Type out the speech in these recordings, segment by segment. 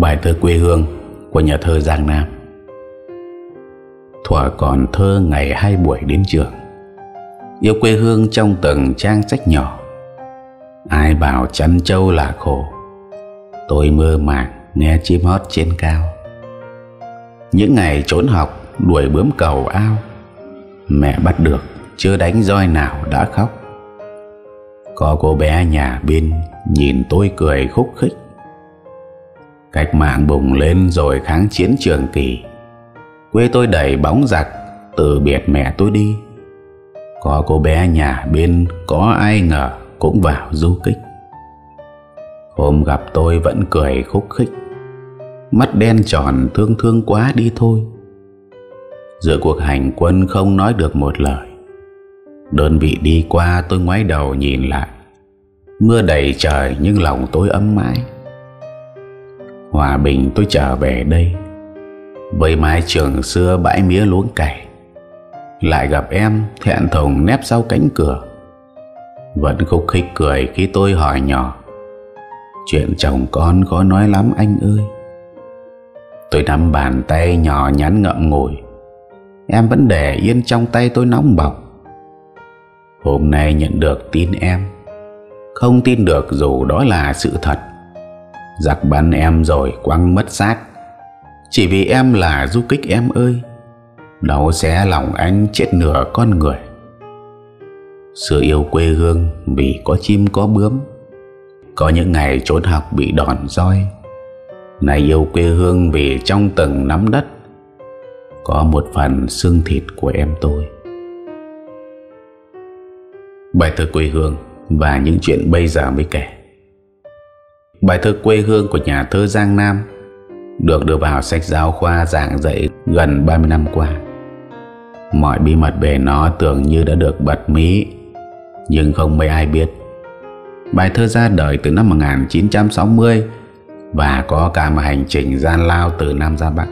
Bài thơ quê hương của nhà thơ Giang Nam Thuở còn thơ ngày hai buổi đến trường Yêu quê hương trong từng trang sách nhỏ Ai bảo chăn trâu là khổ Tôi mơ màng nghe chim hót trên cao Những ngày trốn học đuổi bướm cầu ao Mẹ bắt được chưa đánh roi nào đã khóc Có cô bé nhà bên nhìn tôi cười khúc khích Cách mạng bùng lên rồi kháng chiến trường kỳ Quê tôi đẩy bóng giặc Từ biệt mẹ tôi đi Có cô bé nhà bên Có ai ngờ cũng vào du kích Hôm gặp tôi vẫn cười khúc khích Mắt đen tròn thương thương quá đi thôi Giữa cuộc hành quân không nói được một lời Đơn vị đi qua tôi ngoái đầu nhìn lại Mưa đầy trời nhưng lòng tôi ấm mãi Hòa bình tôi trở về đây Với mái trường xưa bãi mía luống cải, Lại gặp em thẹn thùng nép sau cánh cửa Vẫn khúc khích cười khi tôi hỏi nhỏ Chuyện chồng con khó nói lắm anh ơi Tôi nắm bàn tay nhỏ nhắn ngậm ngồi, Em vẫn để yên trong tay tôi nóng bọc Hôm nay nhận được tin em Không tin được dù đó là sự thật Giặc bắn em rồi quăng mất xác Chỉ vì em là du kích em ơi Đâu xé lòng anh chết nửa con người Sự yêu quê hương vì có chim có bướm Có những ngày trốn học bị đòn roi Này yêu quê hương vì trong tầng nắm đất Có một phần xương thịt của em tôi Bài thơ quê hương và những chuyện bây giờ mới kể Bài thơ quê hương của nhà thơ Giang Nam được đưa vào sách giáo khoa giảng dạy gần 30 năm qua. Mọi bí mật về nó tưởng như đã được bật mí, nhưng không mấy ai biết. Bài thơ ra đời từ năm 1960 và có cả một hành trình gian lao từ Nam ra Bắc.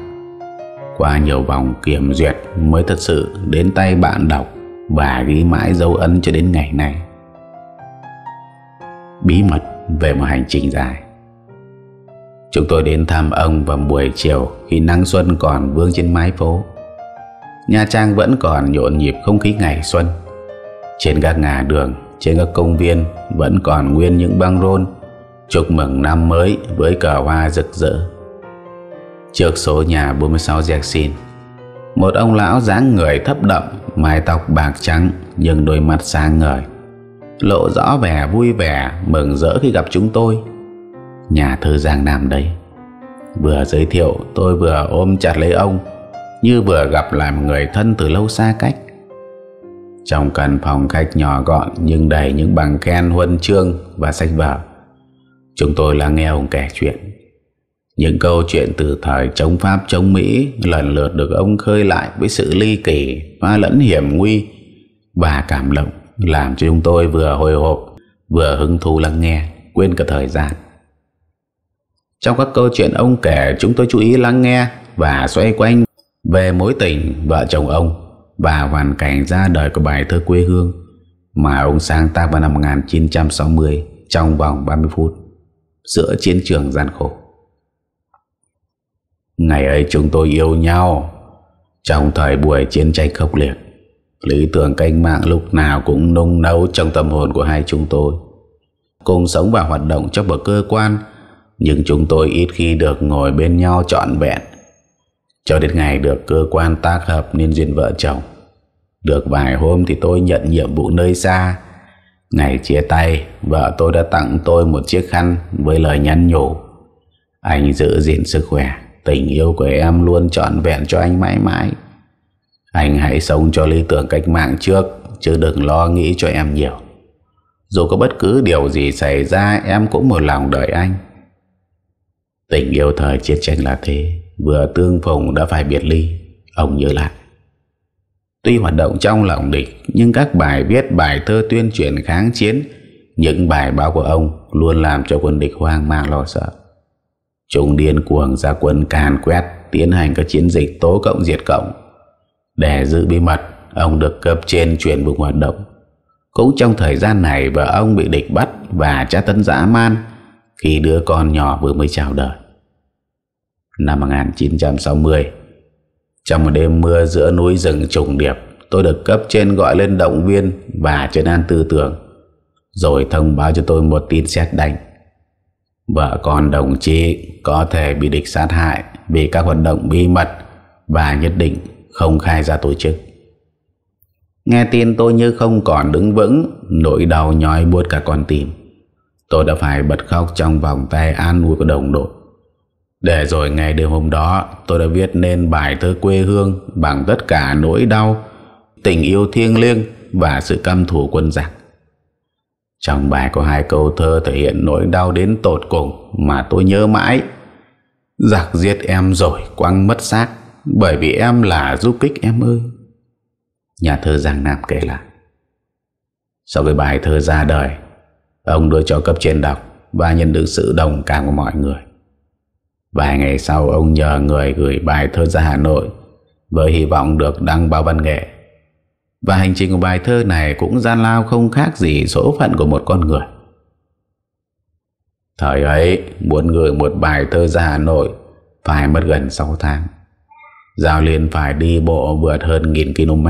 Qua nhiều vòng kiểm duyệt mới thật sự đến tay bạn đọc và ghi mãi dấu ấn cho đến ngày nay. Bí mật về một hành trình dài. Chúng tôi đến thăm ông vào buổi chiều khi nắng xuân còn vương trên mái phố. Nha Trang vẫn còn nhộn nhịp không khí ngày xuân. Trên các ngã đường, trên các công viên vẫn còn nguyên những băng rôn chúc mừng năm mới với cờ hoa rực rỡ. Trước số nhà 46 Jackson, một ông lão dáng người thấp đậm, mái tóc bạc trắng nhưng đôi mắt sáng ngời lộ rõ vẻ vui vẻ mừng rỡ khi gặp chúng tôi nhà thơ Giang Nam đấy vừa giới thiệu tôi vừa ôm chặt lấy ông như vừa gặp lại một người thân từ lâu xa cách trong căn phòng khách nhỏ gọn nhưng đầy những bằng khen huân chương và sách vở chúng tôi lắng nghe ông kể chuyện những câu chuyện từ thời chống Pháp chống Mỹ lần lượt được ông khơi lại với sự ly kỳ và lẫn hiểm nguy và cảm động làm cho chúng tôi vừa hồi hộp, vừa hứng thú lắng nghe, quên cả thời gian. Trong các câu chuyện ông kể, chúng tôi chú ý lắng nghe và xoay quanh về mối tình vợ chồng ông và hoàn cảnh ra đời của bài thơ quê hương mà ông sáng tác vào năm 1960 trong vòng 30 phút giữa chiến trường gian khổ. Ngày ấy chúng tôi yêu nhau trong thời buổi chiến tranh khốc liệt Lý tưởng canh mạng lúc nào cũng nung nấu trong tâm hồn của hai chúng tôi. Cùng sống và hoạt động trong một cơ quan, nhưng chúng tôi ít khi được ngồi bên nhau trọn vẹn. Cho đến ngày được cơ quan tác hợp nên duyên vợ chồng. Được vài hôm thì tôi nhận nhiệm vụ nơi xa. Ngày chia tay, vợ tôi đã tặng tôi một chiếc khăn với lời nhắn nhủ. Anh giữ gìn sức khỏe, tình yêu của em luôn trọn vẹn cho anh mãi mãi. Anh hãy sống cho lý tưởng cách mạng trước Chứ đừng lo nghĩ cho em nhiều Dù có bất cứ điều gì xảy ra Em cũng một lòng đợi anh Tình yêu thời chiến tranh là thế Vừa tương phùng đã phải biệt ly Ông nhớ lại Tuy hoạt động trong lòng địch Nhưng các bài viết bài thơ tuyên truyền kháng chiến Những bài báo của ông Luôn làm cho quân địch hoang mang lo sợ Chúng điên cuồng ra quân càn quét Tiến hành các chiến dịch tố cộng diệt cộng để giữ bí mật, ông được cấp trên chuyển vùng hoạt động. Cũng trong thời gian này vợ ông bị địch bắt và tra tấn dã man khi đứa con nhỏ vừa mới chào đời. Năm 1960, trong một đêm mưa giữa núi rừng trùng điệp, tôi được cấp trên gọi lên động viên và trấn an tư tưởng, rồi thông báo cho tôi một tin xét đánh. Vợ con đồng chí có thể bị địch sát hại vì các hoạt động bí mật và nhất định không khai ra tổ chức. Nghe tin tôi như không còn đứng vững, nỗi đau nhói buốt cả con tim. Tôi đã phải bật khóc trong vòng tay an ủi của đồng đội. Để rồi ngày đêm hôm đó, tôi đã viết nên bài thơ quê hương bằng tất cả nỗi đau, tình yêu thiêng liêng và sự căm thù quân giặc. Trong bài có hai câu thơ thể hiện nỗi đau đến tột cùng mà tôi nhớ mãi. Giặc giết em rồi quăng mất xác bởi vì em là du kích em ơi Nhà thơ Giang Nam kể lại Sau cái bài thơ ra đời Ông đưa cho cấp trên đọc Và nhận được sự đồng cảm của mọi người Vài ngày sau ông nhờ người gửi bài thơ ra Hà Nội Với hy vọng được đăng báo văn nghệ Và hành trình của bài thơ này cũng gian lao không khác gì số phận của một con người Thời ấy muốn gửi một bài thơ ra Hà Nội Phải mất gần 6 tháng Giao liền phải đi bộ vượt hơn nghìn km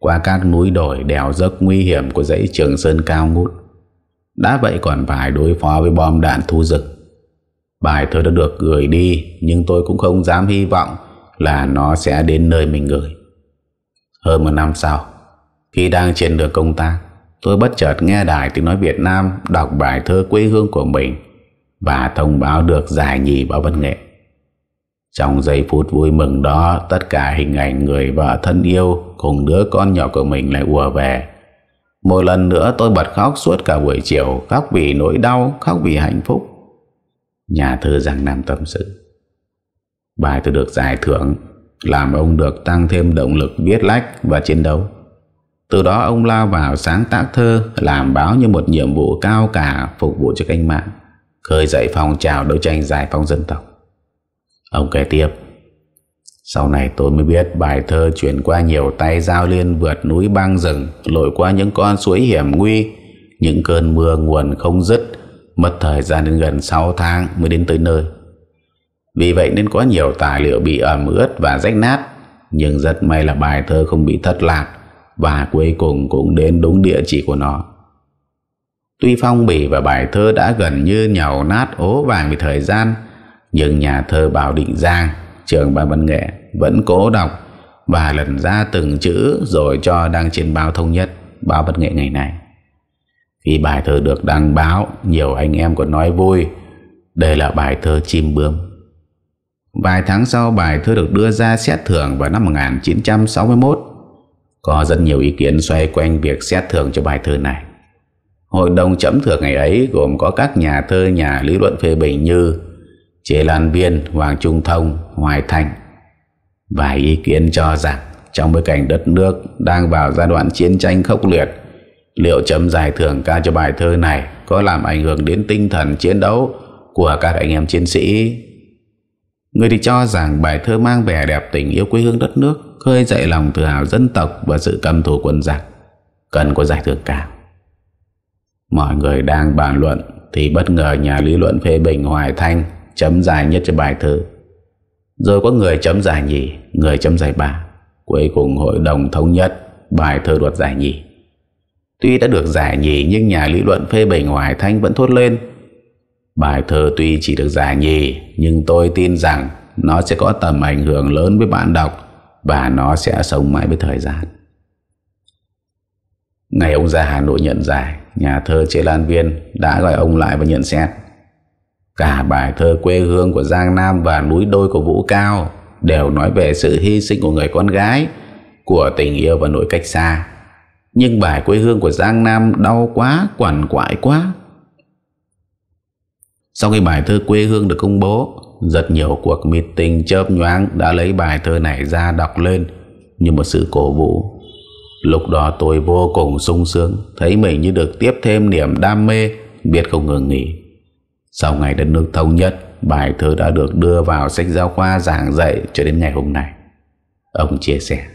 qua các núi đồi đèo dốc nguy hiểm của dãy Trường Sơn cao ngút. Đã vậy còn phải đối phó với bom đạn thu rực. Bài thơ đã được gửi đi nhưng tôi cũng không dám hy vọng là nó sẽ đến nơi mình gửi. Hơn một năm sau, khi đang trên đường công tác, tôi bất chợt nghe đài tiếng nói Việt Nam đọc bài thơ quê hương của mình và thông báo được giải nhì báo văn nghệ. Trong giây phút vui mừng đó, tất cả hình ảnh người vợ thân yêu cùng đứa con nhỏ của mình lại ùa về. Một lần nữa tôi bật khóc suốt cả buổi chiều, khóc vì nỗi đau, khóc vì hạnh phúc. Nhà thơ Giang Nam tâm sự. Bài tôi được giải thưởng, làm ông được tăng thêm động lực viết lách và chiến đấu. Từ đó ông lao vào sáng tác thơ, làm báo như một nhiệm vụ cao cả phục vụ cho cách mạng, khơi dậy phong trào đấu tranh giải phóng dân tộc. Ông kể tiếp Sau này tôi mới biết bài thơ chuyển qua nhiều tay giao liên vượt núi băng rừng Lội qua những con suối hiểm nguy Những cơn mưa nguồn không dứt Mất thời gian đến gần 6 tháng mới đến tới nơi Vì vậy nên có nhiều tài liệu bị ẩm ướt và rách nát Nhưng rất may là bài thơ không bị thất lạc Và cuối cùng cũng đến đúng địa chỉ của nó Tuy phong bì và bài thơ đã gần như nhàu nát ố vàng vì thời gian nhưng nhà thơ Bảo Định Giang, trường ban văn nghệ vẫn cố đọc và lần ra từng chữ rồi cho đăng trên báo Thông nhất, báo văn nghệ ngày này. Khi bài thơ được đăng báo, nhiều anh em còn nói vui, đây là bài thơ chim bướm. Vài tháng sau bài thơ được đưa ra xét thưởng vào năm 1961. Có rất nhiều ý kiến xoay quanh việc xét thưởng cho bài thơ này. Hội đồng chấm thưởng ngày ấy gồm có các nhà thơ, nhà lý luận phê bình như Chế Lan Viên, Hoàng Trung Thông, Hoài Thành. Vài ý kiến cho rằng trong bối cảnh đất nước đang vào giai đoạn chiến tranh khốc liệt, liệu chấm giải thưởng ca cho bài thơ này có làm ảnh hưởng đến tinh thần chiến đấu của các anh em chiến sĩ? Người thì cho rằng bài thơ mang vẻ đẹp tình yêu quê hương đất nước, khơi dậy lòng tự hào dân tộc và sự cầm thủ quân giặc, cần có giải thưởng cao. Mọi người đang bàn luận thì bất ngờ nhà lý luận phê bình Hoài Thanh chấm dài nhất cho bài thơ Rồi có người chấm dài nhì Người chấm dài ba Cuối cùng hội đồng thống nhất Bài thơ đoạt giải nhì Tuy đã được giải nhì Nhưng nhà lý luận phê bình Hoài Thanh vẫn thốt lên Bài thơ tuy chỉ được giải nhì Nhưng tôi tin rằng Nó sẽ có tầm ảnh hưởng lớn với bạn đọc Và nó sẽ sống mãi với thời gian Ngày ông ra Hà Nội nhận giải Nhà thơ Chế Lan Viên đã gọi ông lại và nhận xét Cả bài thơ quê hương của Giang Nam và núi đôi của Vũ Cao đều nói về sự hy sinh của người con gái, của tình yêu và nỗi cách xa. Nhưng bài quê hương của Giang Nam đau quá, quằn quại quá. Sau khi bài thơ quê hương được công bố, rất nhiều cuộc meeting chớp nhoáng đã lấy bài thơ này ra đọc lên như một sự cổ vũ. Lúc đó tôi vô cùng sung sướng, thấy mình như được tiếp thêm niềm đam mê, biết không ngừng nghỉ. Sau ngày đất nước thống nhất, bài thơ đã được đưa vào sách giáo khoa giảng dạy cho đến ngày hôm nay. Ông chia sẻ.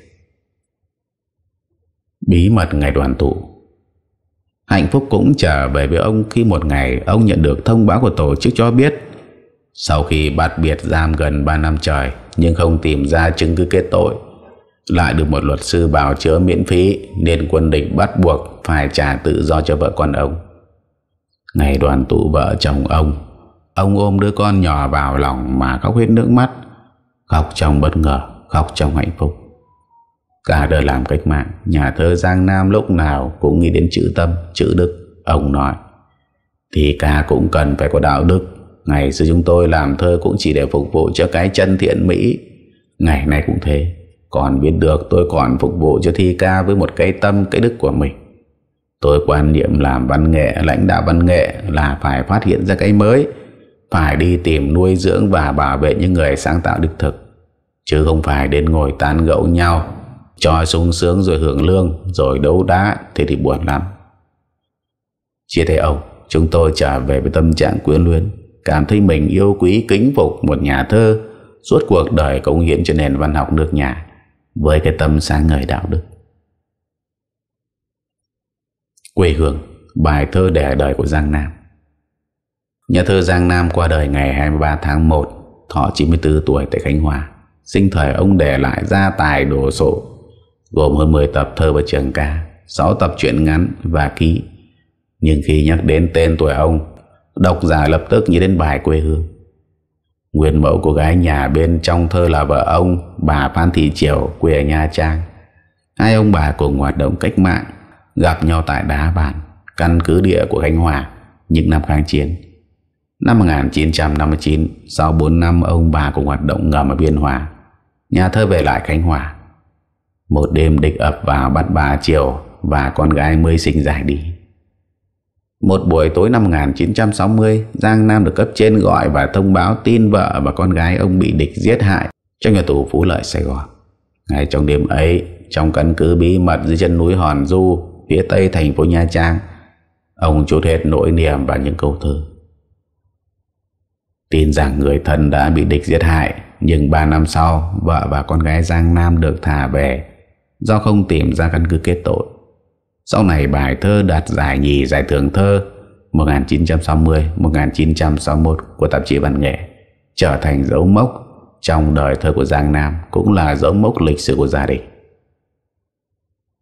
Bí mật ngày đoàn tụ Hạnh phúc cũng trở về với ông khi một ngày ông nhận được thông báo của tổ chức cho biết sau khi bắt biệt giam gần 3 năm trời nhưng không tìm ra chứng cứ kết tội lại được một luật sư bào chữa miễn phí nên quân địch bắt buộc phải trả tự do cho vợ con ông. Ngày đoàn tụ vợ chồng ông Ông ôm đứa con nhỏ vào lòng Mà khóc hết nước mắt Khóc trong bất ngờ Khóc trong hạnh phúc Cả đời làm cách mạng Nhà thơ Giang Nam lúc nào cũng nghĩ đến chữ tâm Chữ đức Ông nói Thì ca cũng cần phải có đạo đức Ngày xưa chúng tôi làm thơ cũng chỉ để phục vụ cho cái chân thiện mỹ Ngày nay cũng thế Còn biết được tôi còn phục vụ cho thi ca với một cái tâm cái đức của mình Tôi quan niệm làm văn nghệ, lãnh đạo văn nghệ là phải phát hiện ra cái mới, phải đi tìm nuôi dưỡng và bảo vệ những người sáng tạo đích thực, chứ không phải đến ngồi tán gẫu nhau, cho sung sướng rồi hưởng lương, rồi đấu đá thì thì buồn lắm. Chia tay ông, chúng tôi trở về với tâm trạng quyến luyến, cảm thấy mình yêu quý kính phục một nhà thơ suốt cuộc đời cống hiến cho nền văn học nước nhà với cái tâm sáng ngời đạo đức. Quê hương Bài thơ đẻ đời của Giang Nam Nhà thơ Giang Nam qua đời ngày 23 tháng 1 Thọ 94 tuổi tại Khánh Hòa Sinh thời ông để lại gia tài đồ sộ Gồm hơn 10 tập thơ và trường ca 6 tập truyện ngắn và ký Nhưng khi nhắc đến tên tuổi ông Độc giả lập tức nhớ đến bài quê hương Nguyên mẫu của gái nhà bên trong thơ là vợ ông Bà Phan Thị Triều quê ở Nha Trang Hai ông bà cùng hoạt động cách mạng gặp nhau tại Đá Bản, căn cứ địa của Khánh Hòa những năm kháng chiến. Năm 1959, sau 4 năm ông bà cùng hoạt động ngầm ở Biên Hòa, nhà thơ về lại Khánh Hòa. Một đêm địch ập vào bắt bà Triều và con gái mới sinh giải đi. Một buổi tối năm 1960, Giang Nam được cấp trên gọi và thông báo tin vợ và con gái ông bị địch giết hại trong nhà tù Phú Lợi Sài Gòn. Ngay trong đêm ấy, trong căn cứ bí mật dưới chân núi Hòn Du, phía tây thành phố Nha Trang. Ông chốt hết nỗi niềm và những câu thơ. Tin rằng người thân đã bị địch giết hại, nhưng 3 năm sau, vợ và con gái Giang Nam được thả về do không tìm ra căn cứ kết tội. Sau này bài thơ đạt giải nhì giải thưởng thơ 1960-1961 của tạp chí văn nghệ trở thành dấu mốc trong đời thơ của Giang Nam cũng là dấu mốc lịch sử của gia đình.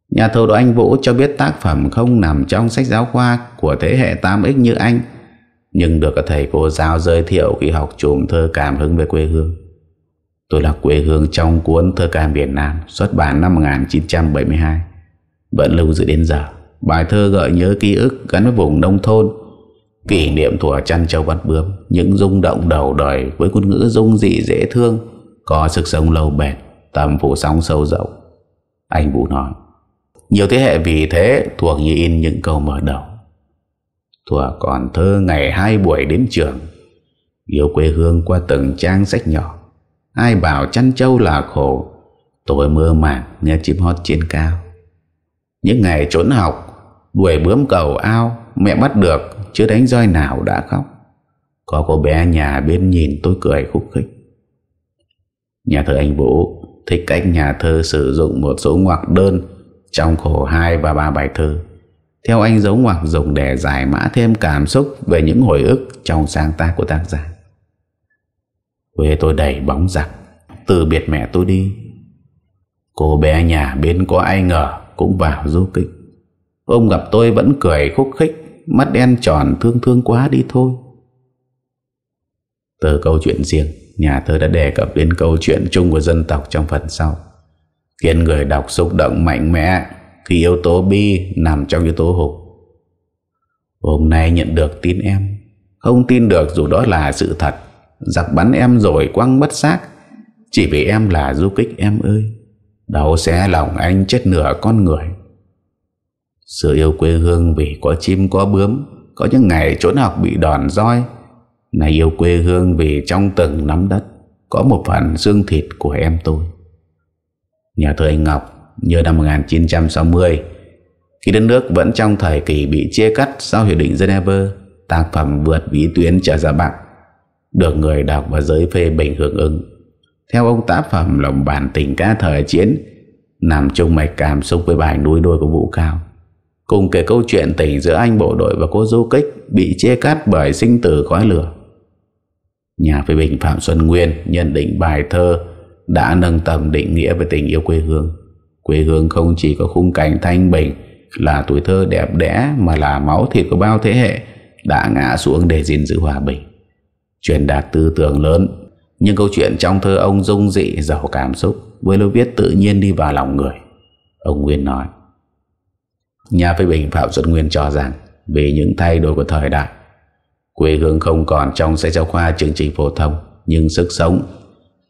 Nhà thầu Đỗ Anh Vũ cho biết tác phẩm không nằm trong sách giáo khoa của thế hệ 8X như anh, nhưng được các thầy cô giáo giới thiệu khi học chùm thơ cảm hứng về quê hương. Tôi là quê hương trong cuốn Thơ cảm Việt Nam xuất bản năm 1972, vẫn lưu giữ đến giờ. Bài thơ gợi nhớ ký ức gắn với vùng nông thôn, kỷ niệm thuở chăn trâu bắt bướm, những rung động đầu đời với ngôn ngữ dung dị dễ thương, có sức sống lâu bền, tầm phủ sóng sâu rộng. Anh Vũ nói. Nhiều thế hệ vì thế thuộc như in những câu mở đầu. Thuở còn thơ ngày hai buổi đến trường, yêu quê hương qua từng trang sách nhỏ. Ai bảo chăn trâu là khổ, tối mơ màng nghe chim hót trên cao. Những ngày trốn học, đuổi bướm cầu ao, mẹ bắt được, chưa đánh roi nào đã khóc. Có cô bé nhà bên nhìn tôi cười khúc khích. Nhà thơ anh Vũ thích cách nhà thơ sử dụng một số ngoặc đơn trong khổ hai và ba bài thơ Theo anh dấu hoặc dùng để giải mã thêm cảm xúc Về những hồi ức trong sáng tác của tác giả Quê tôi đầy bóng giặc Từ biệt mẹ tôi đi Cô bé nhà bên có ai ngờ Cũng vào du kích Ông gặp tôi vẫn cười khúc khích Mắt đen tròn thương thương quá đi thôi Từ câu chuyện riêng Nhà thơ đã đề cập đến câu chuyện chung của dân tộc trong phần sau khiến người đọc xúc động mạnh mẽ khi yếu tố bi nằm trong yếu tố hụt. Hôm nay nhận được tin em, không tin được dù đó là sự thật, giặc bắn em rồi quăng bất xác, chỉ vì em là du kích em ơi, đầu sẽ lòng anh chết nửa con người. Sự yêu quê hương vì có chim có bướm, có những ngày trốn học bị đòn roi, này yêu quê hương vì trong từng nắm đất, có một phần xương thịt của em tôi. Nhà thơ Anh Ngọc như năm 1960 Khi đất nước vẫn trong thời kỳ bị chia cắt sau Hiệp định Geneva Tác phẩm vượt vĩ tuyến trở ra bạc Được người đọc và giới phê bình hưởng ứng Theo ông tác phẩm lòng bản tình ca thời chiến Nằm chung mạch cảm xúc với bài núi đôi của Vũ Cao Cùng kể câu chuyện tình giữa anh bộ đội và cô du kích Bị chia cắt bởi sinh tử khói lửa Nhà phê bình Phạm Xuân Nguyên nhận định bài thơ đã nâng tầm định nghĩa về tình yêu quê hương. Quê hương không chỉ có khung cảnh thanh bình là tuổi thơ đẹp đẽ mà là máu thịt của bao thế hệ đã ngã xuống để gìn giữ hòa bình. Truyền đạt tư tưởng lớn, nhưng câu chuyện trong thơ ông dung dị giàu cảm xúc với lối viết tự nhiên đi vào lòng người. Ông Nguyên nói, Nhà phê bình Phạm Xuân Nguyên cho rằng vì những thay đổi của thời đại, quê hương không còn trong sách giáo khoa chương trình phổ thông, nhưng sức sống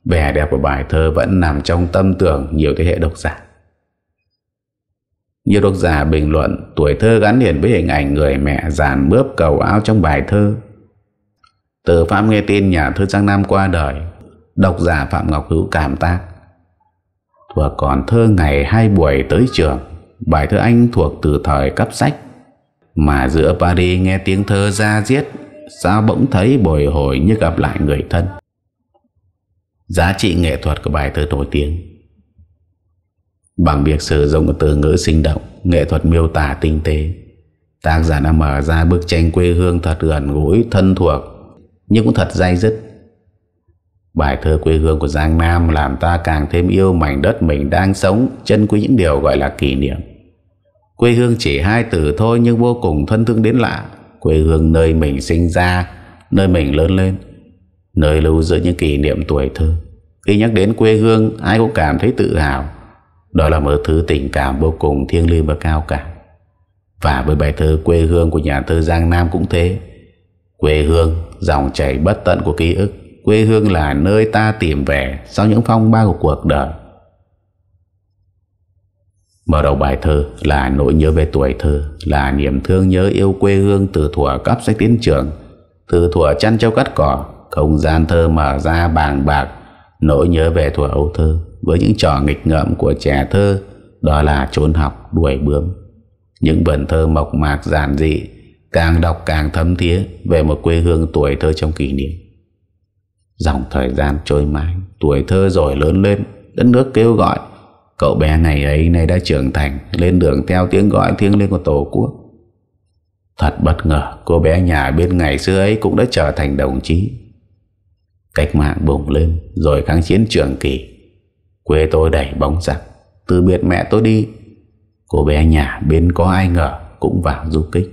vẻ đẹp của bài thơ vẫn nằm trong tâm tưởng nhiều thế hệ độc giả. Nhiều độc giả bình luận tuổi thơ gắn liền với hình ảnh người mẹ giàn mướp cầu áo trong bài thơ. Từ Phạm nghe tin nhà thơ Trang Nam qua đời, độc giả Phạm Ngọc Hữu cảm tác. Thuộc còn thơ ngày hai buổi tới trường, bài thơ Anh thuộc từ thời cấp sách. Mà giữa Paris nghe tiếng thơ ra giết, sao bỗng thấy bồi hồi như gặp lại người thân giá trị nghệ thuật của bài thơ nổi tiếng. Bằng việc sử dụng từ ngữ sinh động, nghệ thuật miêu tả tinh tế, tác giả đã mở ra bức tranh quê hương thật gần gũi, thân thuộc, nhưng cũng thật dai dứt. Bài thơ quê hương của Giang Nam làm ta càng thêm yêu mảnh đất mình đang sống, chân quý những điều gọi là kỷ niệm. Quê hương chỉ hai từ thôi nhưng vô cùng thân thương đến lạ. Quê hương nơi mình sinh ra, nơi mình lớn lên nơi lưu giữ những kỷ niệm tuổi thơ. Khi nhắc đến quê hương, ai cũng cảm thấy tự hào. Đó là một thứ tình cảm vô cùng thiêng liêng và cao cả. Và với bài thơ quê hương của nhà thơ Giang Nam cũng thế. Quê hương, dòng chảy bất tận của ký ức. Quê hương là nơi ta tìm về sau những phong ba của cuộc đời. Mở đầu bài thơ là nỗi nhớ về tuổi thơ, là niềm thương nhớ yêu quê hương từ thuở cấp sách tiến trường, từ thuở chăn trâu cắt cỏ, không gian thơ mở ra bàng bạc Nỗi nhớ về thuở ấu thơ Với những trò nghịch ngợm của trẻ thơ Đó là trốn học đuổi bướm Những vần thơ mộc mạc giản dị Càng đọc càng thấm thía Về một quê hương tuổi thơ trong kỷ niệm Dòng thời gian trôi mãi Tuổi thơ rồi lớn lên Đất nước kêu gọi Cậu bé ngày ấy nay đã trưởng thành Lên đường theo tiếng gọi thiêng liêng của Tổ quốc Thật bất ngờ Cô bé nhà bên ngày xưa ấy Cũng đã trở thành đồng chí Cách mạng bùng lên Rồi kháng chiến trường kỳ Quê tôi đẩy bóng giặc Từ biệt mẹ tôi đi Cô bé nhà bên có ai ngờ Cũng vào du kích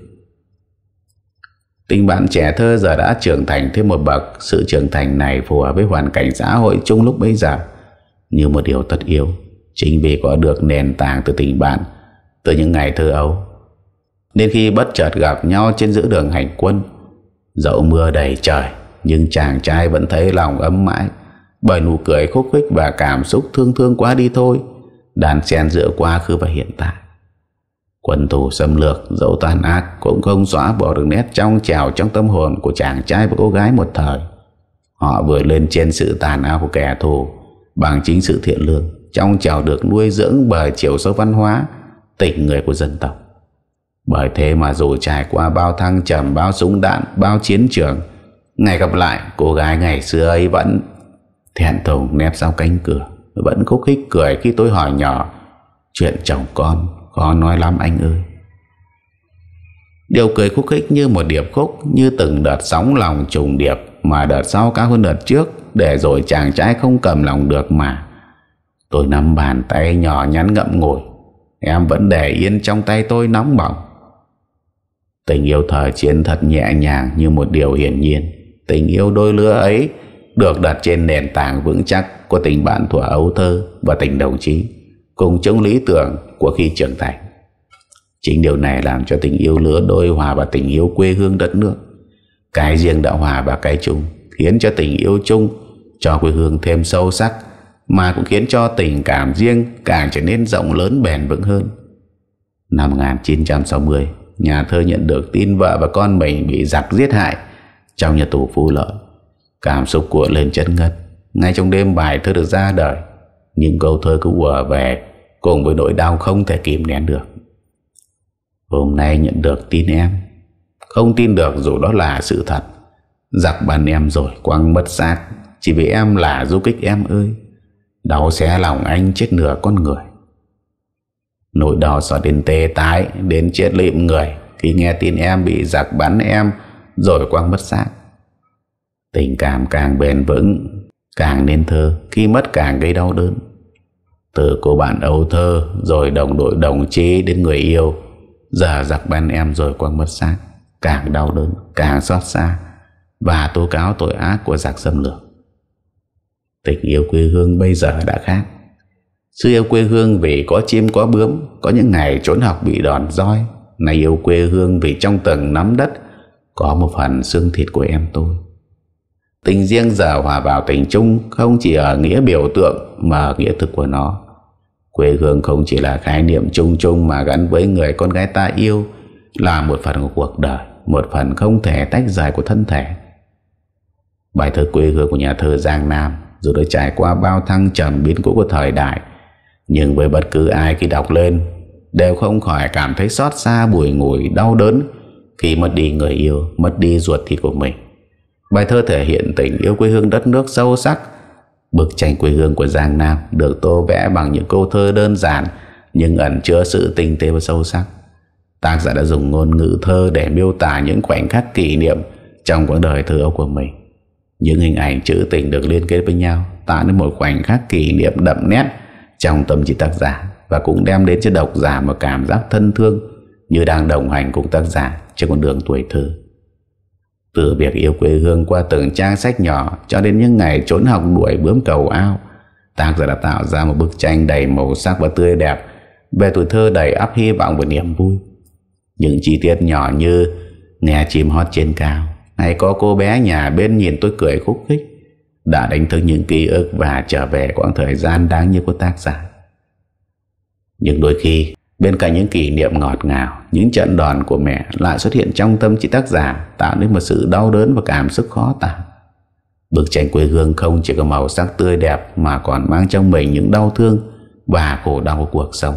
Tình bạn trẻ thơ giờ đã trưởng thành thêm một bậc Sự trưởng thành này phù hợp với hoàn cảnh xã hội chung lúc bấy giờ Như một điều tất yếu Chính vì có được nền tảng từ tình bạn Từ những ngày thơ ấu Nên khi bất chợt gặp nhau trên giữa đường hành quân Dẫu mưa đầy trời nhưng chàng trai vẫn thấy lòng ấm mãi Bởi nụ cười khúc khích và cảm xúc thương thương quá đi thôi Đàn xen giữa quá khứ và hiện tại Quân thủ xâm lược dẫu tàn ác Cũng không xóa bỏ được nét trong trào trong tâm hồn Của chàng trai và cô gái một thời Họ vừa lên trên sự tàn ác của kẻ thù Bằng chính sự thiện lương Trong trào được nuôi dưỡng bởi chiều sâu văn hóa tỉnh người của dân tộc bởi thế mà dù trải qua bao thăng trầm, bao súng đạn, bao chiến trường Ngày gặp lại cô gái ngày xưa ấy vẫn Thẹn thùng nép sau cánh cửa Vẫn khúc khích cười khi tôi hỏi nhỏ Chuyện chồng con Khó nói lắm anh ơi Điều cười khúc khích như một điệp khúc Như từng đợt sóng lòng trùng điệp Mà đợt sau cao hơn đợt trước Để rồi chàng trai không cầm lòng được mà Tôi nắm bàn tay nhỏ nhắn ngậm ngồi Em vẫn để yên trong tay tôi nóng bỏng Tình yêu thời chiến thật nhẹ nhàng Như một điều hiển nhiên Tình yêu đôi lứa ấy được đặt trên nền tảng vững chắc của tình bạn thuở ấu thơ và tình đồng chí, cùng chống lý tưởng của khi trưởng thành. Chính điều này làm cho tình yêu lứa đôi hòa và tình yêu quê hương đất nước. Cái riêng đã hòa và cái chung, khiến cho tình yêu chung cho quê hương thêm sâu sắc, mà cũng khiến cho tình cảm riêng càng trở nên rộng lớn bền vững hơn. Năm 1960, nhà thơ nhận được tin vợ và con mình bị giặc giết hại trong nhà tù phú lợi. Cảm xúc của lên chất ngất. Ngay trong đêm bài thơ được ra đời, những câu thơ cứ ùa về cùng với nỗi đau không thể kìm nén được. Hôm nay nhận được tin em, không tin được dù đó là sự thật. Giặc bàn em rồi quăng mất xác, chỉ vì em là du kích em ơi. Đau xé lòng anh chết nửa con người. Nỗi đau sợ đến tê tái Đến chết lịm người Khi nghe tin em bị giặc bắn em rồi quăng mất xác. Tình cảm càng bền vững, càng nên thơ, khi mất càng gây đau đớn. Từ cô bạn ấu thơ, rồi đồng đội đồng chí đến người yêu, giờ giặc ban em rồi quăng mất xác, càng đau đớn, càng xót xa, và tố cáo tội ác của giặc xâm lược. Tình yêu quê hương bây giờ đã khác. Sư yêu quê hương vì có chim có bướm Có những ngày trốn học bị đòn roi Này yêu quê hương vì trong tầng nắm đất có một phần xương thịt của em tôi Tình riêng giờ hòa vào tình chung Không chỉ ở nghĩa biểu tượng Mà ở nghĩa thực của nó Quê hương không chỉ là khái niệm chung chung Mà gắn với người con gái ta yêu Là một phần của cuộc đời Một phần không thể tách rời của thân thể Bài thơ quê hương của nhà thơ Giang Nam Dù đã trải qua bao thăng trầm biến cũ của thời đại Nhưng với bất cứ ai khi đọc lên Đều không khỏi cảm thấy xót xa bùi ngùi đau đớn khi mất đi người yêu, mất đi ruột thịt của mình. Bài thơ thể hiện tình yêu quê hương đất nước sâu sắc. Bức tranh quê hương của Giang Nam được tô vẽ bằng những câu thơ đơn giản nhưng ẩn chứa sự tinh tế và sâu sắc. Tác giả đã dùng ngôn ngữ thơ để miêu tả những khoảnh khắc kỷ niệm trong cuộc đời thơ ấu của mình. Những hình ảnh trữ tình được liên kết với nhau tạo nên một khoảnh khắc kỷ niệm đậm nét trong tâm trí tác giả và cũng đem đến cho độc giả một cảm giác thân thương như đang đồng hành cùng tác giả trên con đường tuổi thơ. Từ việc yêu quê hương qua từng trang sách nhỏ cho đến những ngày trốn học đuổi bướm cầu ao, tác giả đã tạo ra một bức tranh đầy màu sắc và tươi đẹp về tuổi thơ đầy áp hy vọng và niềm vui. Những chi tiết nhỏ như nghe chim hót trên cao, hay có cô bé nhà bên nhìn tôi cười khúc khích, đã đánh thức những ký ức và trở về quãng thời gian đáng như của tác giả. Nhưng đôi khi Bên cạnh những kỷ niệm ngọt ngào, những trận đòn của mẹ lại xuất hiện trong tâm trí tác giả tạo nên một sự đau đớn và cảm xúc khó tả. Bức tranh quê hương không chỉ có màu sắc tươi đẹp mà còn mang trong mình những đau thương và khổ đau của cuộc sống.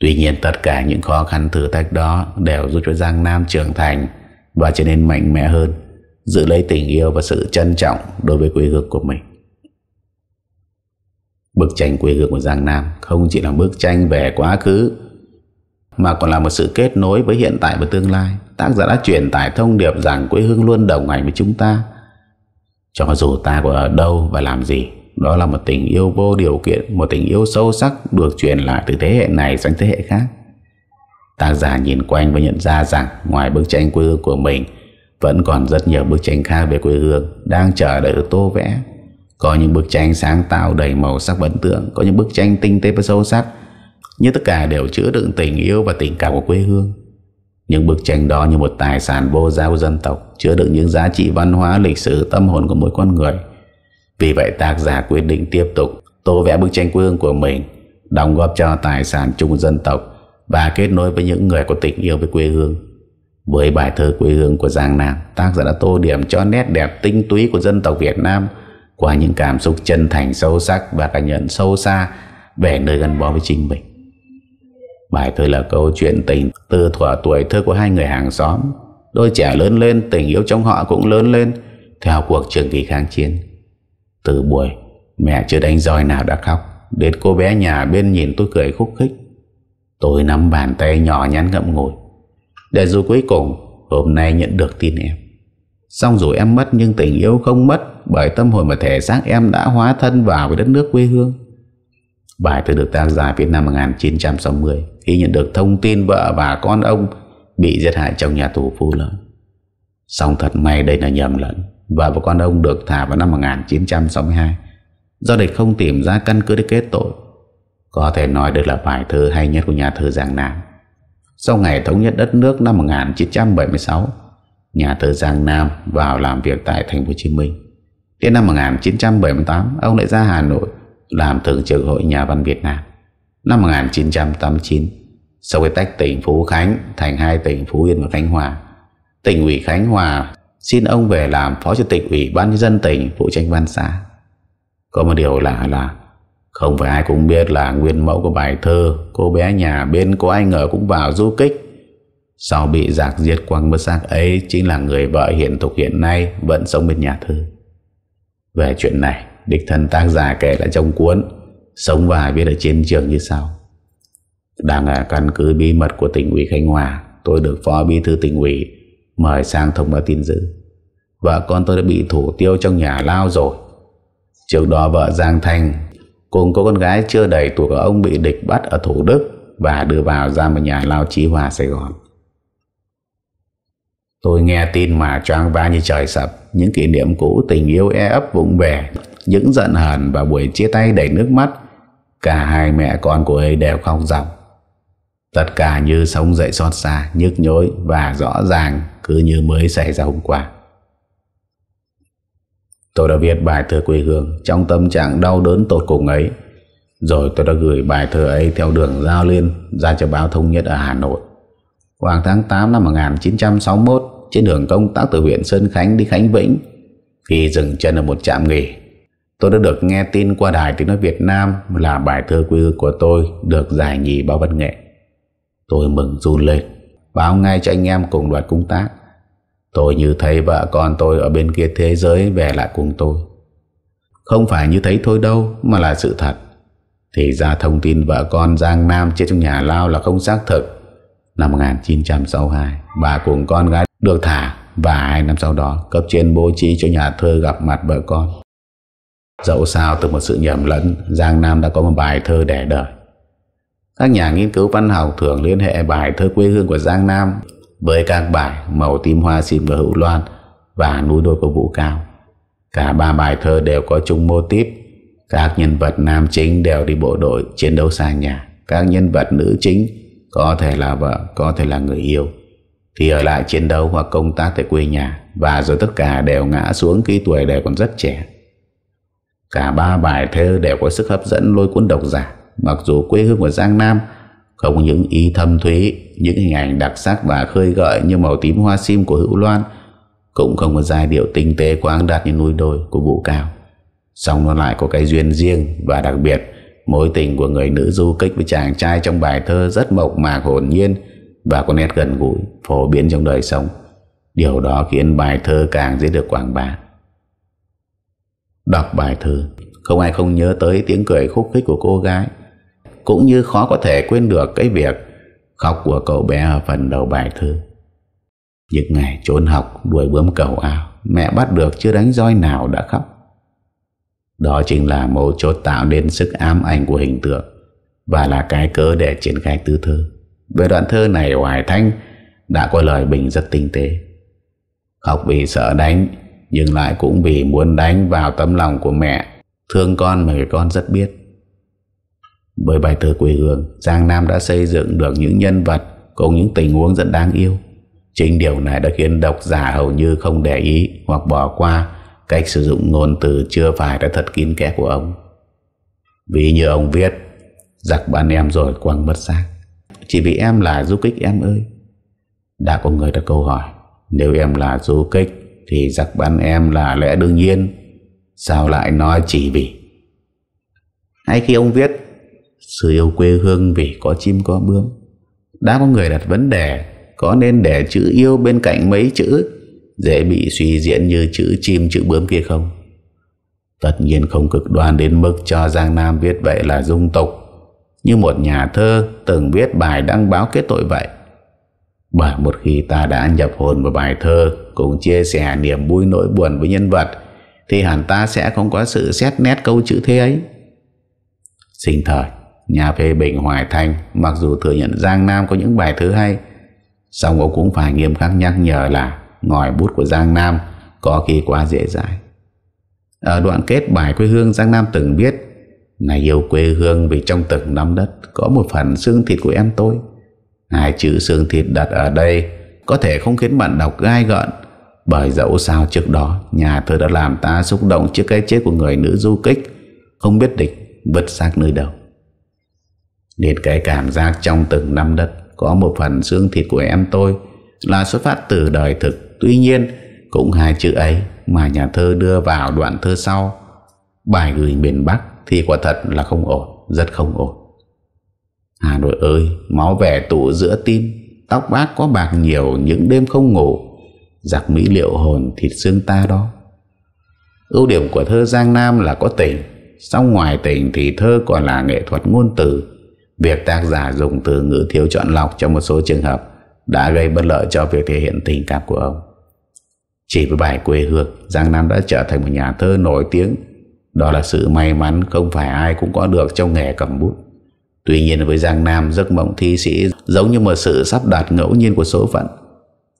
Tuy nhiên tất cả những khó khăn thử thách đó đều giúp cho Giang Nam trưởng thành và trở nên mạnh mẽ hơn, giữ lấy tình yêu và sự trân trọng đối với quê hương của mình. Bức tranh quê hương của Giang Nam không chỉ là bức tranh về quá khứ mà còn là một sự kết nối với hiện tại và tương lai. Tác giả đã truyền tải thông điệp rằng quê hương luôn đồng hành với chúng ta. Cho dù ta có ở đâu và làm gì, đó là một tình yêu vô điều kiện, một tình yêu sâu sắc được truyền lại từ thế hệ này sang thế hệ khác. Tác giả nhìn quanh và nhận ra rằng ngoài bức tranh quê hương của mình, vẫn còn rất nhiều bức tranh khác về quê hương đang chờ đợi tô vẽ. Có những bức tranh sáng tạo đầy màu sắc ấn tượng Có những bức tranh tinh tế và sâu sắc như tất cả đều chứa đựng tình yêu và tình cảm của quê hương Những bức tranh đó như một tài sản vô giá của dân tộc Chứa đựng những giá trị văn hóa, lịch sử, tâm hồn của mỗi con người Vì vậy tác giả quyết định tiếp tục tô vẽ bức tranh quê hương của mình Đóng góp cho tài sản chung dân tộc Và kết nối với những người có tình yêu với quê hương Với bài thơ quê hương của Giang Nam Tác giả đã tô điểm cho nét đẹp tinh túy của dân tộc Việt Nam qua những cảm xúc chân thành sâu sắc và cảm nhận sâu xa về nơi gắn bó với chính mình. Bài thơ là câu chuyện tình từ thuở tuổi thơ của hai người hàng xóm. Đôi trẻ lớn lên, tình yêu trong họ cũng lớn lên theo cuộc trường kỳ kháng chiến. Từ buổi, mẹ chưa đánh roi nào đã khóc, đến cô bé nhà bên nhìn tôi cười khúc khích. Tôi nắm bàn tay nhỏ nhắn ngậm ngồi. Để dù cuối cùng, hôm nay nhận được tin em. Xong rồi em mất nhưng tình yêu không mất Bởi tâm hồn và thể xác em đã hóa thân vào với đất nước quê hương Bài thơ được tác giả Việt Nam 1960 Khi nhận được thông tin vợ và con ông Bị giết hại trong nhà tù Phú Lợi Xong thật may đây là nhầm lẫn Vợ và con ông được thả vào năm 1962 Do địch không tìm ra căn cứ để kết tội Có thể nói được là bài thơ hay nhất của nhà thơ Giang Nam Sau ngày thống nhất đất nước năm 1976 nhà thơ Giang Nam vào làm việc tại thành phố Hồ Chí Minh. Đến năm 1978, ông lại ra Hà Nội làm thường trực Hội Nhà văn Việt Nam. Năm 1989, sau khi tách tỉnh Phú Khánh thành hai tỉnh Phú Yên và Khánh Hòa, tỉnh ủy Khánh Hòa xin ông về làm phó chủ tịch ủy ban nhân dân tỉnh phụ trách văn xã. Có một điều lạ là không phải ai cũng biết là nguyên mẫu của bài thơ Cô bé nhà bên có ai ngờ cũng vào du kích sau bị giặc giết quăng mất xác ấy Chính là người vợ hiện tục hiện nay Vẫn sống bên nhà thư Về chuyện này Địch thân tác giả kể lại trong cuốn Sống và viết ở trên trường như sau Đang ở căn cứ bí mật của tỉnh ủy Khánh Hòa Tôi được phó bí thư tỉnh ủy Mời sang thông báo tin dữ Vợ con tôi đã bị thủ tiêu trong nhà lao rồi Trước đó vợ Giang Thanh Cùng có con gái chưa đầy tuổi của ông bị địch bắt ở Thủ Đức Và đưa vào ra một nhà lao trí hòa Sài Gòn Tôi nghe tin mà choang vang như trời sập, những kỷ niệm cũ tình yêu e ấp vụng về, những giận hờn và buổi chia tay đầy nước mắt. Cả hai mẹ con của ấy đều khóc ròng. Tất cả như sống dậy xót xa, nhức nhối và rõ ràng cứ như mới xảy ra hôm qua. Tôi đã viết bài thơ quê hương trong tâm trạng đau đớn tột cùng ấy. Rồi tôi đã gửi bài thơ ấy theo đường giao liên ra cho báo Thông Nhất ở Hà Nội. Khoảng tháng 8 năm 1961, trên đường công tác từ huyện Sơn Khánh đi Khánh Vĩnh. Khi dừng chân ở một trạm nghỉ, tôi đã được nghe tin qua Đài Tiếng Nói Việt Nam là bài thơ quê của tôi được giải nhì báo văn nghệ. Tôi mừng run lên, báo ngay cho anh em cùng đoàn công tác. Tôi như thấy vợ con tôi ở bên kia thế giới về lại cùng tôi. Không phải như thấy thôi đâu mà là sự thật. Thì ra thông tin vợ con Giang Nam chết trong nhà lao là không xác thực. Năm 1962, bà cùng con gái được thả và hai năm sau đó cấp trên bố trí cho nhà thơ gặp mặt vợ con. Dẫu sao từ một sự nhầm lẫn, Giang Nam đã có một bài thơ đẻ đời. Các nhà nghiên cứu văn học thường liên hệ bài thơ quê hương của Giang Nam với các bài Màu Tim Hoa Xin của Hữu Loan và Núi Đôi của Vũ Cao. Cả ba bài thơ đều có chung mô típ. Các nhân vật nam chính đều đi bộ đội chiến đấu xa nhà. Các nhân vật nữ chính có thể là vợ, có thể là người yêu, thì ở lại chiến đấu hoặc công tác tại quê nhà và rồi tất cả đều ngã xuống khi tuổi đều còn rất trẻ. Cả ba bài thơ đều có sức hấp dẫn lôi cuốn độc giả mặc dù quê hương của Giang Nam không những ý thâm thúy, những hình ảnh đặc sắc và khơi gợi như màu tím hoa sim của Hữu Loan cũng không có giai điệu tinh tế quáng đạt như núi đồi của Vũ Cao. Song nó lại có cái duyên riêng và đặc biệt mối tình của người nữ du kích với chàng trai trong bài thơ rất mộc mạc hồn nhiên và có nét gần gũi phổ biến trong đời sống. Điều đó khiến bài thơ càng dễ được quảng bá. Đọc bài thơ, không ai không nhớ tới tiếng cười khúc khích của cô gái, cũng như khó có thể quên được cái việc khóc của cậu bé ở phần đầu bài thơ. Những ngày trốn học đuổi bướm cầu ao, mẹ bắt được chưa đánh roi nào đã khóc. Đó chính là mấu chốt tạo nên sức ám ảnh của hình tượng và là cái cớ để triển khai tư thơ. Về đoạn thơ này Hoài Thanh đã có lời bình rất tinh tế. học vì sợ đánh nhưng lại cũng vì muốn đánh vào tấm lòng của mẹ. Thương con mà người con rất biết. bởi bài thơ quê hương, Giang Nam đã xây dựng được những nhân vật cùng những tình huống rất đáng yêu. Chính điều này đã khiến độc giả hầu như không để ý hoặc bỏ qua cách sử dụng ngôn từ chưa phải đã thật kín kẽ của ông. Vì như ông viết, giặc bạn em rồi quăng mất xác. Chỉ vì em là du kích em ơi Đã có người đặt câu hỏi Nếu em là du kích Thì giặc bắn em là lẽ đương nhiên Sao lại nói chỉ vì Hay khi ông viết Sự yêu quê hương vì có chim có bướm Đã có người đặt vấn đề Có nên để chữ yêu bên cạnh mấy chữ Dễ bị suy diễn như chữ chim chữ bướm kia không Tất nhiên không cực đoan đến mức cho Giang Nam viết vậy là dung tục như một nhà thơ từng viết bài đăng báo kết tội vậy. Bởi một khi ta đã nhập hồn vào bài thơ cũng chia sẻ niềm vui nỗi buồn với nhân vật thì hẳn ta sẽ không có sự xét nét câu chữ thế ấy. Sinh thời, nhà phê bình Hoài Thanh mặc dù thừa nhận Giang Nam có những bài thơ hay song ông cũng phải nghiêm khắc nhắc nhở là ngòi bút của Giang Nam có khi quá dễ dãi. Ở đoạn kết bài quê hương Giang Nam từng biết ngài yêu quê hương vì trong từng nắm đất Có một phần xương thịt của em tôi Hai chữ xương thịt đặt ở đây Có thể không khiến bạn đọc gai gợn Bởi dẫu sao trước đó Nhà thơ đã làm ta xúc động trước cái chết của người nữ du kích Không biết địch vượt xác nơi đâu Nên cái cảm giác trong từng năm đất Có một phần xương thịt của em tôi Là xuất phát từ đời thực Tuy nhiên cũng hai chữ ấy Mà nhà thơ đưa vào đoạn thơ sau Bài gửi miền Bắc thì quả thật là không ổn Rất không ổn Hà Nội ơi Máu vẻ tụ giữa tim Tóc bác có bạc nhiều những đêm không ngủ Giặc Mỹ liệu hồn thịt xương ta đó Ưu điểm của thơ Giang Nam là có tình song ngoài tình thì thơ còn là nghệ thuật ngôn từ Việc tác giả dùng từ ngữ thiếu chọn lọc trong một số trường hợp đã gây bất lợi cho việc thể hiện tình cảm của ông. Chỉ với bài quê hương, Giang Nam đã trở thành một nhà thơ nổi tiếng đó là sự may mắn không phải ai cũng có được trong nghề cầm bút. Tuy nhiên với Giang Nam, giấc mộng thi sĩ giống như một sự sắp đặt ngẫu nhiên của số phận.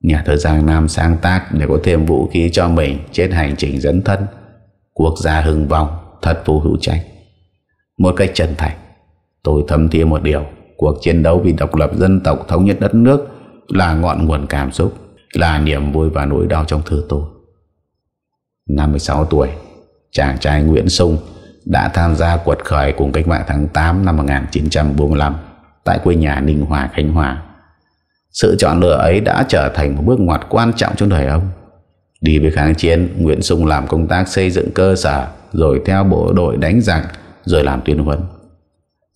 Nhà thơ Giang Nam sáng tác để có thêm vũ khí cho mình trên hành trình dẫn thân. Quốc gia hưng vong, thật vô hữu tranh Một cách chân thành, tôi thấm thía một điều. Cuộc chiến đấu vì độc lập dân tộc thống nhất đất nước là ngọn nguồn cảm xúc, là niềm vui và nỗi đau trong thơ tôi. 56 tuổi chàng trai Nguyễn Sung đã tham gia quật khởi cùng cách mạng tháng 8 năm 1945 tại quê nhà Ninh Hòa, Khánh Hòa. Sự chọn lựa ấy đã trở thành một bước ngoặt quan trọng trong đời ông. Đi với kháng chiến, Nguyễn Sung làm công tác xây dựng cơ sở, rồi theo bộ đội đánh giặc, rồi làm tuyên huấn.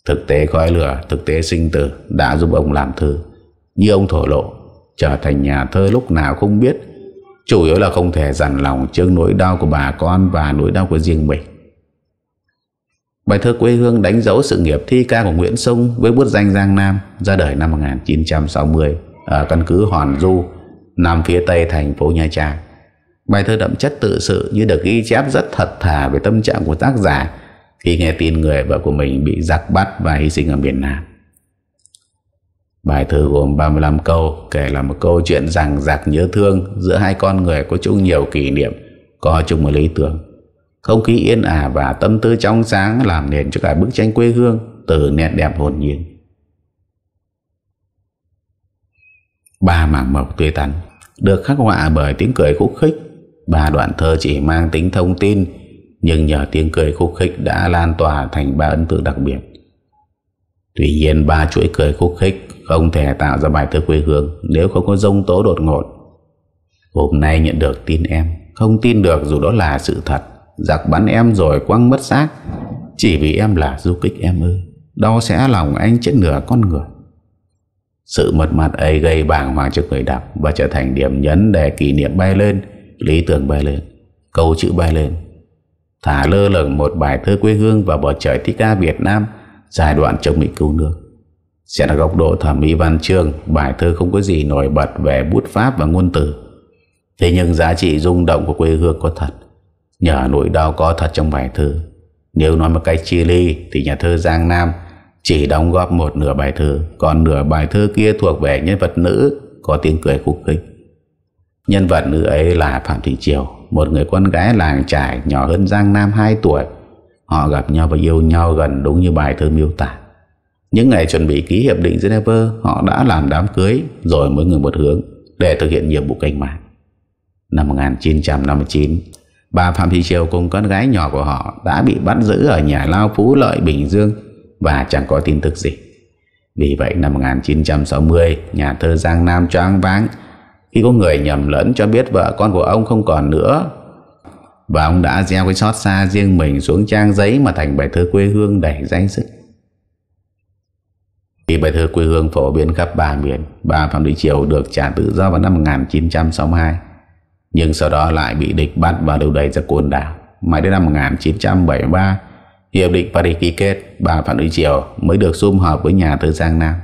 Thực tế khói lửa, thực tế sinh tử đã giúp ông làm thư. Như ông thổ lộ, trở thành nhà thơ lúc nào không biết Chủ yếu là không thể dằn lòng trước nỗi đau của bà con và nỗi đau của riêng mình. Bài thơ quê hương đánh dấu sự nghiệp thi ca của Nguyễn Sông với bút danh Giang Nam ra đời năm 1960 ở căn cứ Hòn Du, nằm phía tây thành phố Nha Trang. Bài thơ đậm chất tự sự như được ghi chép rất thật thà về tâm trạng của tác giả khi nghe tin người vợ của mình bị giặc bắt và hy sinh ở miền Nam. Bài thơ gồm 35 câu kể là một câu chuyện rằng giặc nhớ thương giữa hai con người có chung nhiều kỷ niệm, có chung một lý tưởng. Không khí yên ả và tâm tư trong sáng làm nền cho cả bức tranh quê hương từ nét đẹp hồn nhiên. Ba mảng mộc tươi tắn được khắc họa bởi tiếng cười khúc khích. Ba đoạn thơ chỉ mang tính thông tin nhưng nhờ tiếng cười khúc khích đã lan tỏa thành ba ấn tượng đặc biệt. Tuy nhiên ba chuỗi cười khúc khích không thể tạo ra bài thơ quê hương Nếu không có dông tố đột ngột Hôm nay nhận được tin em Không tin được dù đó là sự thật Giặc bắn em rồi quăng mất xác Chỉ vì em là du kích em ơi Đau sẽ lòng anh chết nửa con người Sự mật mặt ấy gây bàng hoàng cho người đọc Và trở thành điểm nhấn để kỷ niệm bay lên Lý tưởng bay lên Câu chữ bay lên Thả lơ lửng một bài thơ quê hương Và bầu trời thích ca Việt Nam Giai đoạn chống Mỹ cứu nước Xét ở góc độ thẩm mỹ văn chương, bài thơ không có gì nổi bật về bút pháp và ngôn từ. Thế nhưng giá trị rung động của quê hương có thật, nhờ nỗi đau có thật trong bài thơ. Nếu nói một cách chia ly thì nhà thơ Giang Nam chỉ đóng góp một nửa bài thơ, còn nửa bài thơ kia thuộc về nhân vật nữ có tiếng cười khúc khích. Nhân vật nữ ấy là Phạm Thị Triều, một người con gái làng trải nhỏ hơn Giang Nam 2 tuổi. Họ gặp nhau và yêu nhau gần đúng như bài thơ miêu tả. Những ngày chuẩn bị ký hiệp định Geneva, họ đã làm đám cưới rồi mới người một hướng để thực hiện nhiệm vụ canh mạng. Năm 1959, bà Phạm Thị Triều cùng con gái nhỏ của họ đã bị bắt giữ ở nhà Lao Phú Lợi, Bình Dương và chẳng có tin tức gì. Vì vậy năm 1960, nhà thơ Giang Nam choáng váng khi có người nhầm lẫn cho biết vợ con của ông không còn nữa và ông đã gieo cái xót xa riêng mình xuống trang giấy mà thành bài thơ quê hương đầy danh sức. Khi bài thơ quê hương phổ biến khắp ba miền, bà Phạm Thị Triều được trả tự do vào năm 1962, nhưng sau đó lại bị địch bắt và lưu đày ra côn đảo. Mãi đến năm 1973, Hiệp định Paris ký kết, bà Phạm Thị Triều mới được sum họp với nhà thơ Giang Nam.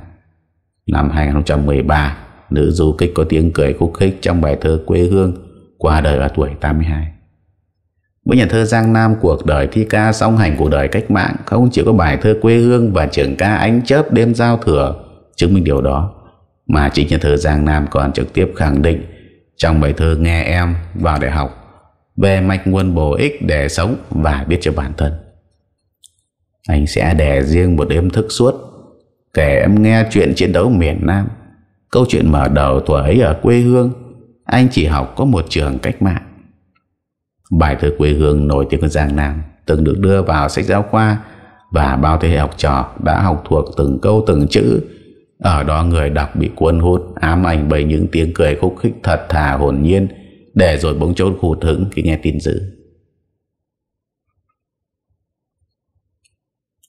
Năm 2013, nữ du kích có tiếng cười khúc khích trong bài thơ quê hương qua đời ở tuổi 82. Với nhà thơ Giang Nam cuộc đời thi ca song hành cuộc đời cách mạng không chỉ có bài thơ quê hương và trường ca ánh chớp đêm giao thừa chứng minh điều đó mà chính nhà thơ Giang Nam còn trực tiếp khẳng định trong bài thơ nghe em vào đại học về mạch nguồn bổ ích để sống và biết cho bản thân. Anh sẽ đè riêng một đêm thức suốt kể em nghe chuyện chiến đấu miền Nam. Câu chuyện mở đầu tuổi ấy ở quê hương, anh chỉ học có một trường cách mạng. Bài thơ quê hương nổi tiếng của Giang Nam từng được đưa vào sách giáo khoa và bao thế hệ học trò đã học thuộc từng câu từng chữ. Ở đó người đọc bị cuốn hút ám ảnh bởi những tiếng cười khúc khích thật thà hồn nhiên để rồi bỗng chốt hụt hứng khi nghe tin dữ.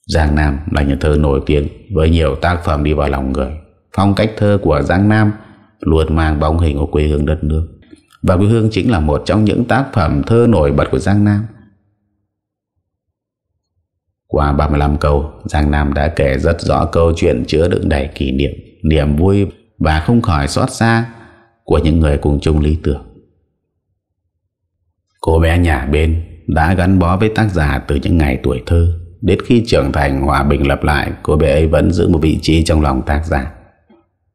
Giang Nam là nhà thơ nổi tiếng với nhiều tác phẩm đi vào lòng người. Phong cách thơ của Giang Nam luôn mang bóng hình của quê hương đất nước và quê hương chính là một trong những tác phẩm thơ nổi bật của Giang Nam. Qua 35 câu, Giang Nam đã kể rất rõ câu chuyện chứa đựng đầy kỷ niệm, niềm vui và không khỏi xót xa của những người cùng chung lý tưởng. Cô bé nhà bên đã gắn bó với tác giả từ những ngày tuổi thơ. Đến khi trưởng thành hòa bình lập lại, cô bé ấy vẫn giữ một vị trí trong lòng tác giả.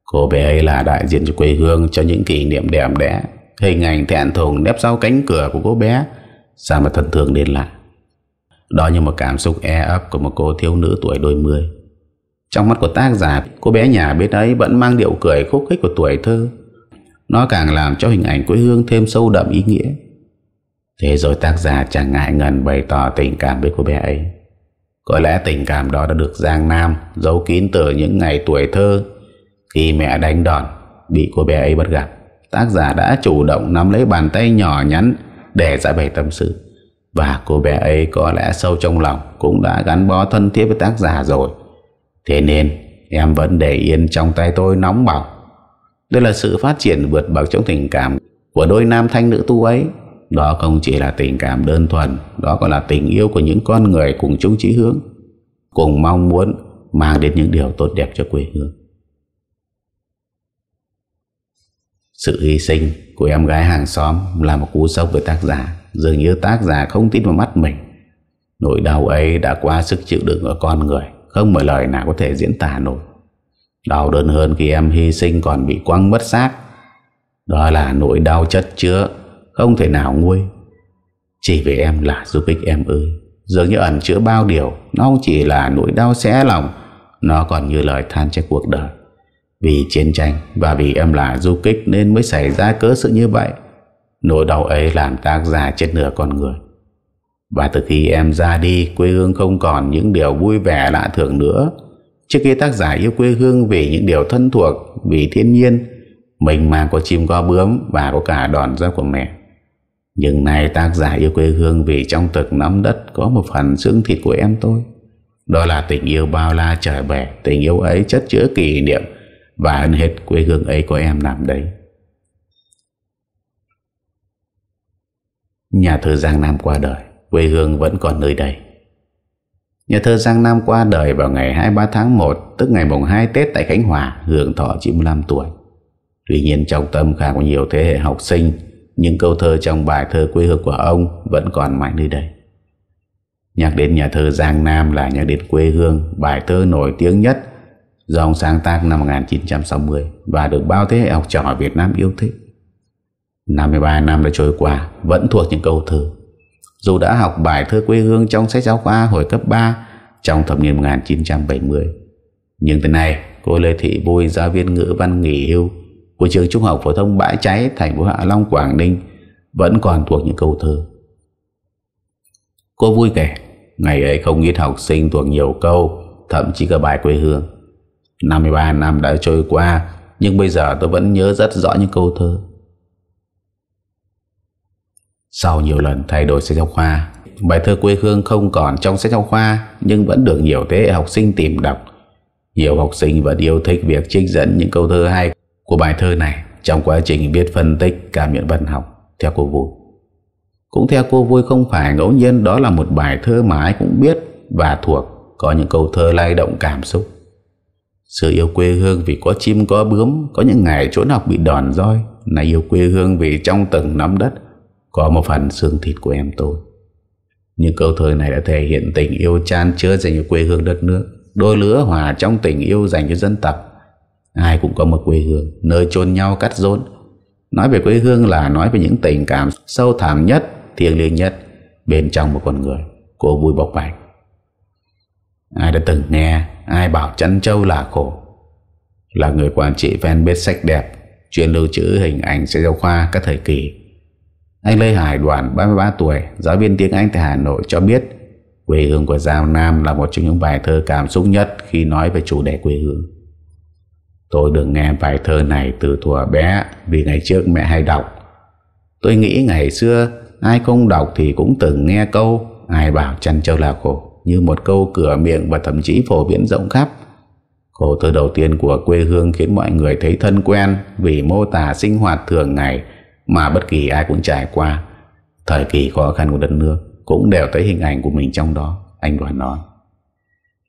Cô bé ấy là đại diện cho quê hương cho những kỷ niệm đẹp đẽ Hình ảnh thẹn thùng nép sau cánh cửa của cô bé Sao mà thân thương đến lạ Đó như một cảm xúc e ấp của một cô thiếu nữ tuổi đôi mươi Trong mắt của tác giả Cô bé nhà bên ấy vẫn mang điệu cười khúc khích của tuổi thơ Nó càng làm cho hình ảnh quê hương thêm sâu đậm ý nghĩa Thế rồi tác giả chẳng ngại ngần bày tỏ tình cảm với cô bé ấy Có lẽ tình cảm đó đã được Giang Nam giấu kín từ những ngày tuổi thơ Khi mẹ đánh đòn bị cô bé ấy bắt gặp tác giả đã chủ động nắm lấy bàn tay nhỏ nhắn để giải dạ bày tâm sự. Và cô bé ấy có lẽ sâu trong lòng cũng đã gắn bó thân thiết với tác giả rồi. Thế nên em vẫn để yên trong tay tôi nóng bỏng. Đây là sự phát triển vượt bậc trong tình cảm của đôi nam thanh nữ tu ấy. Đó không chỉ là tình cảm đơn thuần, đó còn là tình yêu của những con người cùng chung chí hướng, cùng mong muốn mang đến những điều tốt đẹp cho quê hương. Sự hy sinh của em gái hàng xóm là một cú sốc với tác giả. Dường như tác giả không tin vào mắt mình. Nỗi đau ấy đã quá sức chịu đựng ở con người. Không một lời nào có thể diễn tả nổi. Đau đớn hơn khi em hy sinh còn bị quăng mất xác. Đó là nỗi đau chất chứa, không thể nào nguôi. Chỉ vì em là giúp ích em ơi. Dường như ẩn chứa bao điều, nó không chỉ là nỗi đau xé lòng, nó còn như lời than trên cuộc đời. Vì chiến tranh và vì em là du kích nên mới xảy ra cớ sự như vậy. Nỗi đau ấy làm tác giả chết nửa con người. Và từ khi em ra đi, quê hương không còn những điều vui vẻ lạ thường nữa. Trước khi tác giả yêu quê hương vì những điều thân thuộc, vì thiên nhiên, mình mà có chim có bướm và có cả đòn dao của mẹ. Nhưng nay tác giả yêu quê hương vì trong thực nắm đất có một phần xương thịt của em tôi. Đó là tình yêu bao la trở về, tình yêu ấy chất chứa kỷ niệm, và hơn hết quê hương ấy của em làm đấy Nhà thơ Giang Nam qua đời Quê hương vẫn còn nơi đây Nhà thơ Giang Nam qua đời vào ngày 23 tháng 1 Tức ngày mùng 2 Tết tại Khánh Hòa Hưởng thọ 95 tuổi Tuy nhiên trong tâm khả có nhiều thế hệ học sinh Những câu thơ trong bài thơ quê hương của ông Vẫn còn mãi nơi đây Nhắc đến nhà thơ Giang Nam là nhắc đến quê hương Bài thơ nổi tiếng nhất do ông sáng tác năm 1960 và được bao thế hệ học trò ở Việt Nam yêu thích. 53 năm đã trôi qua, vẫn thuộc những câu thơ. Dù đã học bài thơ quê hương trong sách giáo khoa hồi cấp 3 trong thập niên 1970, nhưng từ nay cô Lê Thị Vui, giáo viên ngữ văn nghỉ hưu của trường trung học phổ thông Bãi Cháy, thành phố Hạ Long, Quảng Ninh vẫn còn thuộc những câu thơ. Cô vui kể, ngày ấy không ít học sinh thuộc nhiều câu, thậm chí cả bài quê hương. 53 năm đã trôi qua Nhưng bây giờ tôi vẫn nhớ rất rõ những câu thơ Sau nhiều lần thay đổi sách giáo khoa Bài thơ quê hương không còn trong sách giáo khoa Nhưng vẫn được nhiều thế hệ học sinh tìm đọc Nhiều học sinh vẫn yêu thích việc trích dẫn những câu thơ hay của bài thơ này Trong quá trình biết phân tích cảm nhận văn học Theo cô Vui Cũng theo cô Vui không phải ngẫu nhiên Đó là một bài thơ mà ai cũng biết và thuộc Có những câu thơ lay động cảm xúc sự yêu quê hương vì có chim có bướm Có những ngày trốn học bị đòn roi Này yêu quê hương vì trong từng nắm đất Có một phần xương thịt của em tôi Những câu thơ này đã thể hiện tình yêu chan chứa dành cho quê hương đất nước Đôi lứa hòa trong tình yêu dành cho dân tộc Ai cũng có một quê hương Nơi chôn nhau cắt rốn Nói về quê hương là nói về những tình cảm sâu thẳm nhất, thiêng liêng nhất bên trong một con người. Cô vui bộc bạch. Ai đã từng nghe Ai bảo chăn trâu là khổ Là người quản trị ven biết sách đẹp Chuyên lưu trữ hình ảnh sách giáo khoa các thời kỳ Anh Lê Hải Đoàn 33 tuổi Giáo viên tiếng Anh tại Hà Nội cho biết Quê hương của Giao Nam là một trong những bài thơ cảm xúc nhất Khi nói về chủ đề quê hương Tôi được nghe bài thơ này từ thuở bé Vì ngày trước mẹ hay đọc Tôi nghĩ ngày xưa Ai không đọc thì cũng từng nghe câu Ai bảo chăn trâu là khổ như một câu cửa miệng và thậm chí phổ biến rộng khắp. Khổ thơ đầu tiên của quê hương khiến mọi người thấy thân quen vì mô tả sinh hoạt thường ngày mà bất kỳ ai cũng trải qua. Thời kỳ khó khăn của đất nước cũng đều thấy hình ảnh của mình trong đó, anh Đoàn nói.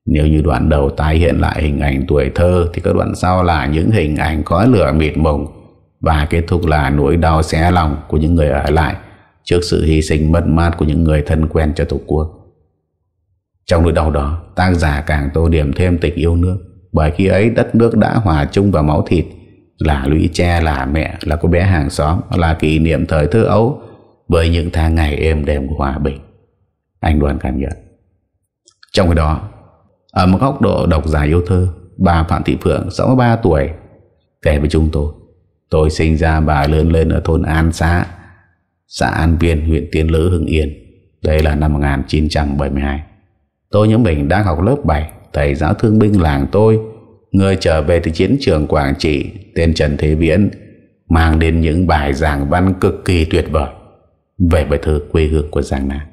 Nếu như đoạn đầu tái hiện lại hình ảnh tuổi thơ thì các đoạn sau là những hình ảnh có lửa mịt mùng và kết thúc là nỗi đau xé lòng của những người ở lại trước sự hy sinh mất mát của những người thân quen cho Tổ quốc. Trong nỗi đau đó, tác giả càng tô điểm thêm tình yêu nước, bởi khi ấy đất nước đã hòa chung vào máu thịt, là lũy tre, là mẹ, là cô bé hàng xóm, là kỷ niệm thời thơ ấu, với những tháng ngày êm đềm của hòa bình. Anh Đoàn cảm nhận. Trong khi đó, ở một góc độ độc giả yêu thơ, bà Phạm Thị Phượng, 63 tuổi, kể với chúng tôi. Tôi sinh ra và lớn lên ở thôn An Xá, xã An Viên, huyện Tiên Lữ, Hưng Yên. Đây là năm 1972. Tôi nhớ mình đang học lớp 7 Thầy giáo thương binh làng tôi Người trở về từ chiến trường Quảng Trị Tên Trần Thế Viễn Mang đến những bài giảng văn cực kỳ tuyệt vời Về bài thơ quê hương của Giang Nam